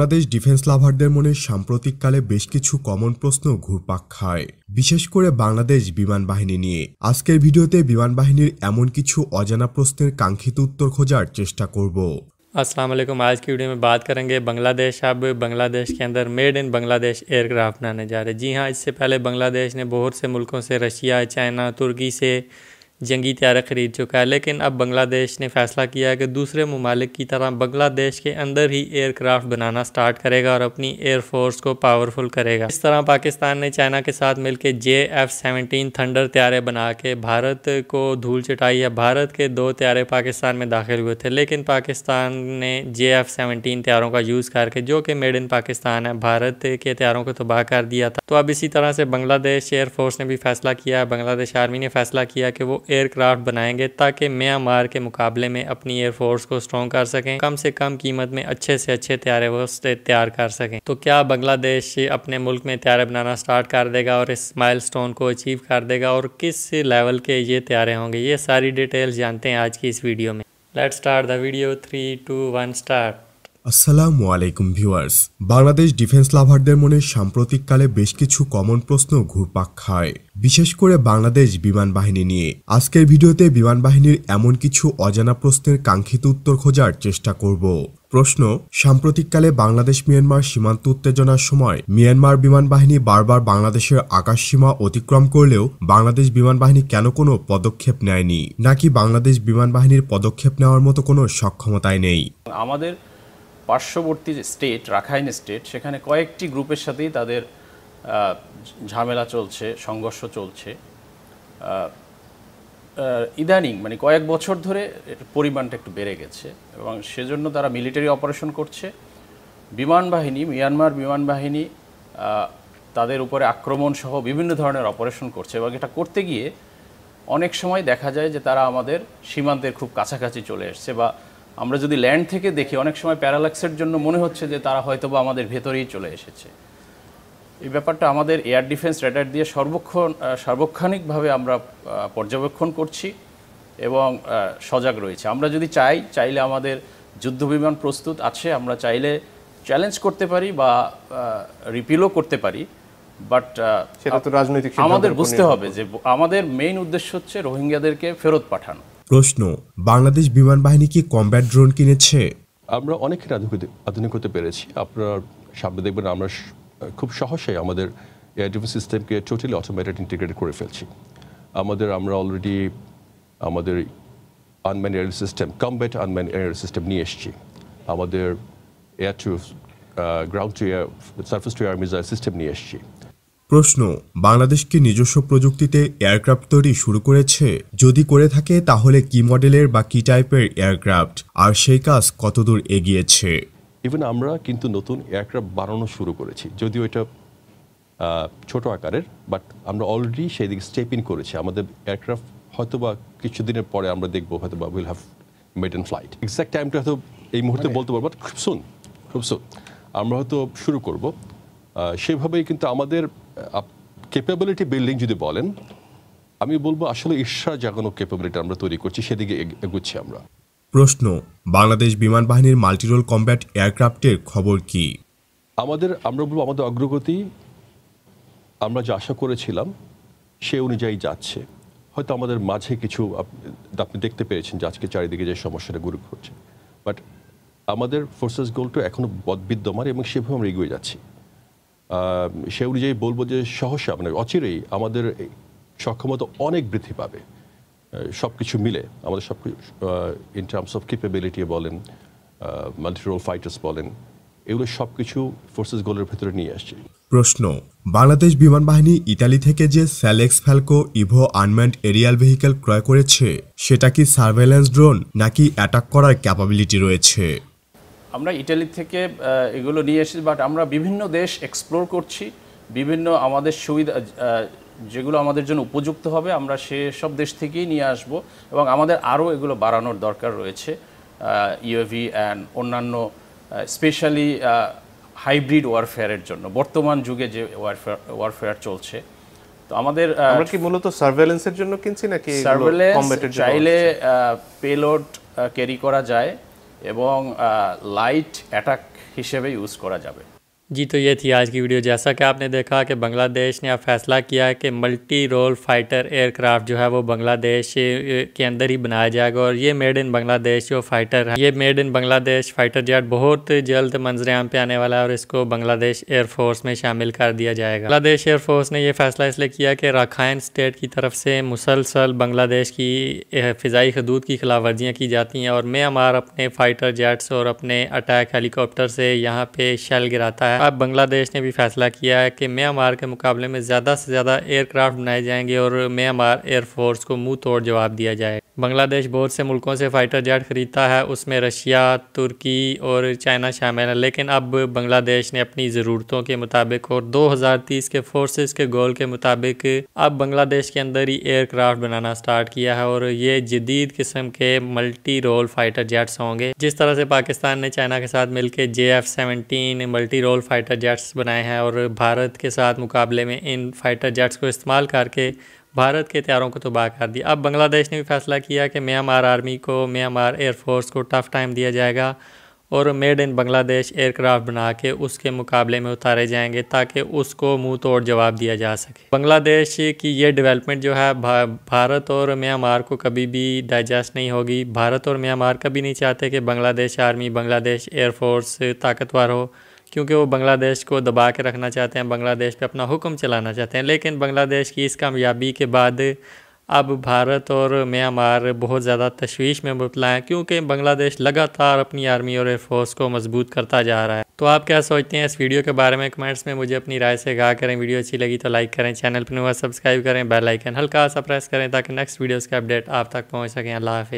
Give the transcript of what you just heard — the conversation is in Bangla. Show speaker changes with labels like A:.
A: বাংলাদেশ ডিফেন্স লাভারদের মনে সাম্প্রতিককালে বেশ কিছু কমন প্রশ্ন ঘুরপাক খায় বিশেষ করে বাংলাদেশ বিমান বাহিনী নিয়ে আজকের ভিডিওতে বিমান বাহিনীর এমন কিছু অজানা প্রশ্নের কাঙ্ক্ষিত উত্তর খোঁজার চেষ্টা করব
B: আসসালামু আলাইকুম আজকে ভিডিও वीडियो করেন বাংলাদেশ আব বাংলাদেশ কে অন্দর made in Bangladesh in Bangladesh যা রে জি হ্যাঁ जी পেলে বাংলাদেশ নে बांग्लादेश সে बहुत সে রাশিয়া চাইনা তুর্কি সে जंगी तैयार ख़रीद चुका है लेकिन अब बांग्लादेश ने फैसला किया है कि दूसरे ममालिक की तरह बांग्लादेश के अंदर ही एयरक्राफ्ट बनाना स्टार्ट करेगा और अपनी एयरफोर्स को पावरफुल करेगा इस तरह पाकिस्तान ने चाइना के साथ मिलकर जे एफ सेवनटीन थंडर त्यारे बना के भारत को धूल चटाई है भारत के दो त्यारे पाकिस्तान में दाखिल हुए थे लेकिन पाकिस्तान ने जे एफ सेवनटीन त्यारों का यूज़ करके जो कि मेड इन पाकिस्तान है भारत के त्यारों को तबाह कर दिया था तो अब इसी तरह से बांग्लादेश एयरफोर्स ने भी फैसला किया है बांग्लादेश आर्मी ने फैसला किया कि वो एयरक्राफ्ट बनाएंगे ताकि म्यांमार के मुकाबले में अपनी एयरफोर्स को स्ट्रॉन्ग कर सकें कम से कम कीमत में अच्छे से अच्छे तैयारे वो तैयार कर सकें तो क्या बांग्लादेश अपने मुल्क में त्यारे बनाना स्टार्ट कर देगा और इस माइल को अचीव कर देगा और किस लेवल के ये त्यारे होंगे ये सारी डिटेल्स जानते हैं आज की इस वीडियो में let start the video three two one start
A: আসসালামু আলাইকুম ভিউয়ার্স বাংলাদেশ ডিফেন্স লাভারদের মনে সাম্প্রতিককালে বেশ কিছু কমন প্রশ্ন ঘুরপাক খায় বিশেষ করে বাংলাদেশ বিমান বাহিনী নিয়ে আজকের ভিডিওতে বিমান বাহিনীর এমন কিছু অজানা প্রশ্নের কাঙ্ক্ষিত উত্তর খোঁজার চেষ্টা করব প্রশ্ন সাম্প্রতিককালে বাংলাদেশ মিয়ানমার সীমান্ত উত্তেজনার সময় মিয়ানমার বিমান বাহিনী বারবার বাংলাদেশের আকাশ সীমা অতিক্রম করলেও বাংলাদেশ বিমান বাহিনী কেন কোনো পদক্ষেপ নেয়নি নাকি বাংলাদেশ বিমান বাহিনীর পদক্ষেপ নেওয়ার মতো কোনো সক্ষমতাই নেই
C: আমাদের পার্শ্ববর্তী যে স্টেট রাখাইন স্টেট সেখানে কয়েকটি গ্রুপের সাথেই তাদের ঝামেলা চলছে সংঘর্ষ চলছে ইদানিং মানে কয়েক বছর ধরে পরিমাণটা একটু বেড়ে গেছে এবং সেজন্য তারা মিলিটারি অপারেশন করছে বিমান বাহিনী মিয়ানমার বিমান বাহিনী তাদের উপরে আক্রমণ সহ বিভিন্ন ধরনের অপারেশন করছে এবং এটা করতে গিয়ে অনেক সময় দেখা যায় যে তারা আমাদের সীমান্তের খুব কাছাকাছি চলে এসছে বা আমরা যদি ল্যান্ড থেকে দেখি অনেক সময় প্যারালাক্সের জন্য মনে হচ্ছে যে তারা হয়তো বা আমাদের ভেতরেই চলে এসেছে এই ব্যাপারটা আমাদের এয়ার ডিফেন্স রেডার দিয়ে সর্বক্ষণ সার্বক্ষণিকভাবে আমরা পর্যবেক্ষণ করছি এবং সজাগ রয়েছে আমরা যদি চাই চাইলে আমাদের যুদ্ধবিমান প্রস্তুত আছে আমরা চাইলে চ্যালেঞ্জ করতে পারি বা রিপিলও করতে পারি বাট সেটা তো রাজনৈতিক আমাদের বুঝতে হবে যে আমাদের মেইন উদ্দেশ্য হচ্ছে রোহিঙ্গাদেরকে ফেরত পাঠানো
A: প্রশ্ন বাংলাদেশ বিমান বাহিনী কি কমব্যাট ড্রোন কিনেছে
D: আমরা অনেক আধুনিক হতে পেরেছি আপনারা সামনে দেখবেন আমরা খুব সহজে আমাদের এয়ার ডিফেন্স সিস্টেমকে টোটালি অটোমেটেড ইন্টিগ্রেট করে ফেলছি আমাদের আমরা অলরেডি আমাদের unmanned air system combat unmanned air system নিয়ে এসেছি আমাদের air to ground to air surface to air missile system নিয়ে এসেছি
A: প্রশ্ন বাংলাদেশ কি নিজস্ব প্রযুক্তিতে এয়ারক্রাফট তৈরি শুরু করেছে যদি করে থাকে তাহলে কি মডেলের বা কি টাইপের এয়ারক্রাফট আর সেই কাজ কতদূর এগিয়েছে
D: ইভেন আমরা কিন্তু নতুন এয়ারক্রাফট বানানো শুরু করেছি যদিও এটা ছোট আকারের বাট আমরা অলরেডি সেই দিকে স্টেপ ইন করেছি আমাদের এয়ারক্রাফট হয়তো বা কিছুদিনের পরে আমরা দেখবো হয়তো বা will have made in flight exact টাইমটা হয়তো এই মুহূর্তে মানে বলতে পারবো খুব সুন খুব সুন আমরা হয়তো শুরু করব সেভাবেই কিন্তু আমাদের ক্যাপাবিলিটি বিল্ডিং যদি বলেন আমি বলবো আসলে ঈর্ষা জাগানো ক্যাপাবিলিটি আমরা তৈরি করছি সেদিকে এগুচ্ছি আমরা
A: প্রশ্ন বাংলাদেশ বিমান বাহিনীর মাল্টিরোল কম্ব্যাট এয়ারক্রাফটের খবর কি
D: আমাদের আমরা বলবো আমাদের অগ্রগতি আমরা যা আশা করেছিলাম সে অনুযায়ী যাচ্ছে হয়তো আমাদের মাঝে কিছু আপনি দেখতে পেরেছেন যে আজকে চারিদিকে যে সমস্যাটা গুরু করছে বাট আমাদের ফোর্সেস গোলটা এখনও বিদ্যমান এবং সেভাবে আমরা এগিয়ে যাচ্ছি সে অনুযায়ী বলবো যে সহসা মানে অচিরেই আমাদের সক্ষমতা অনেক বৃদ্ধি পাবে সব কিছু মিলে আমাদের সব কিছু ইন টার্মস অফ কেপেবিলিটি বলেন মাল্টিরোল ফাইটার্স বলেন এগুলো সব কিছু ফোর্সেস গোলের ভেতরে নিয়ে আসছে
A: প্রশ্ন বাংলাদেশ বিমান বাহিনী ইতালি থেকে যে Selex Falco Evo unmanned aerial vehicle ক্রয় করেছে সেটা কি সার্ভেলেন্স ড্রোন নাকি অ্যাটাক করার ক্যাপাবিলিটি রয়েছে
C: আমরা ইটালি থেকে এগুলো নিয়ে এসেছি বাট আমরা বিভিন্ন দেশ এক্সপ্লোর করছি বিভিন্ন আমাদের সুবিধা যেগুলো আমাদের জন্য উপযুক্ত হবে আমরা সে সব দেশ থেকেই নিয়ে আসব এবং আমাদের আরও এগুলো বাড়ানোর দরকার রয়েছে ইউএভি অ্যান্ড অন্যান্য স্পেশালি হাইব্রিড ওয়ারফেয়ারের জন্য বর্তমান যুগে যে ওয়ারফেয়ার ওয়ারফেয়ার চলছে তো আমাদের আমরা কি মূলত সার্ভেলেন্সের জন্য কিনছি নাকি সার্ভেলেন্স চাইলে পেলোড ক্যারি করা যায় এবং লাইট অ্যাটাক হিসেবে ইউজ করা
B: যাবে जी तो ये थी आज की वीडियो जैसा कि आपने देखा कि बांग्लादेश ने अब फैसला किया है कि मल्टी रोल फाइटर एयरक्राफ्ट जो है वो बांग्लादेश के अंदर ही बनाया जाएगा और ये मेड इन बांग्लादेश जो फाइटर है ये made in Bangladesh fighter jet बहुत जल्द मंजरेआम पे आने वाला है और इसको बांग्लादेश एयरफोर्स में शामिल कर दिया जाएगा बांग्लादेश एयरफोर्स ने यह फैसला इसलिए किया कि राखाइन स्टेट की तरफ से मुसलसल बांग्लादेश की फ़िज़ाई हदूद की खिलाफ वर्जियाँ की जाती हैं और म्यांमार अपने फ़ाइटर जेट्स और अपने अटैक हेलीकॉप्टर से यहाँ पे शल गिराता है अब बांग्लादेश ने भी फैसला किया है कि म्यांमार के मुकाबले में ज़्यादा से ज़्यादा एयरक्राफ्ट बनाए जाएंगे और म्यांमार एयरफोर्स को मुंह तोड़ जवाब दिया जाएगा बांग्लादेश बहुत से मुल्कों से फ़ाइटर जेट ख़रीदता है उसमें रशिया तुर्की और चाइना शामिल है लेकिन अब बांग्लादेश ने अपनी ज़रूरतों के मुताबिक और 2030 के फोर्सेस के गोल के मुताबिक अब बांग्लादेश के अंदर ही एयरक्राफ्ट बनाना स्टार्ट किया है और ये जदीद किस्म के मल्टी रोल फ़ाइटर जेट्स होंगे जिस तरह से पाकिस्तान ने चाइना के साथ मिलकर J F seventeen multirole fighter jets बनाए हैं और भारत के साथ मुकाबले में इन फ़ाइटर जेट्स को इस्तेमाल करके भारत के तैयारों को तबाह तो कर दिया अब बांग्लादेश ने भी फैसला किया कि म्यांमार आर्मी को म्यांमार एयरफोर्स को टफ टाइम दिया जाएगा और मेड इन बांग्लादेश एयरक्राफ्ट बना के उसके मुकाबले में उतारे जाएंगे ताकि उसको मुंह तोड़ जवाब दिया जा सके बांग्लादेश की ये डेवलपमेंट जो है भा, भारत और म्यांमार को कभी भी डाइजेस्ट नहीं होगी भारत और म्यांमार कभी नहीं चाहते कि बांग्लादेश आर्मी बांग्लादेश एयरफोर्स ताकतवर हो क्योंकि वो बांग्लादेश को दबा के रखना चाहते हैं बांग्लादेश पे अपना हुक्म चलाना चाहते हैं लेकिन बांग्लादेश की इस कामयाबी के बाद अब भारत और म्यांमार बहुत ज़्यादा तशवीश में मुबला हैं क्योंकि बांग्लादेश लगातार अपनी आर्मी और एयरफोर्स को मजबूत करता जा रहा है तो आप क्या सोचते हैं इस वीडियो के बारे में कमेंट्स में मुझे अपनी राय से गा करें वीडियो अच्छी लगी तो लाइक करें चैनल पर नुआ सब्सक्राइब करें बेलाइकन हल्का सा प्रेस करें ताकि नेक्स्ट वीडियोज़ के अपडेट आप तक पहुँच सकें अल्लाह हाफ़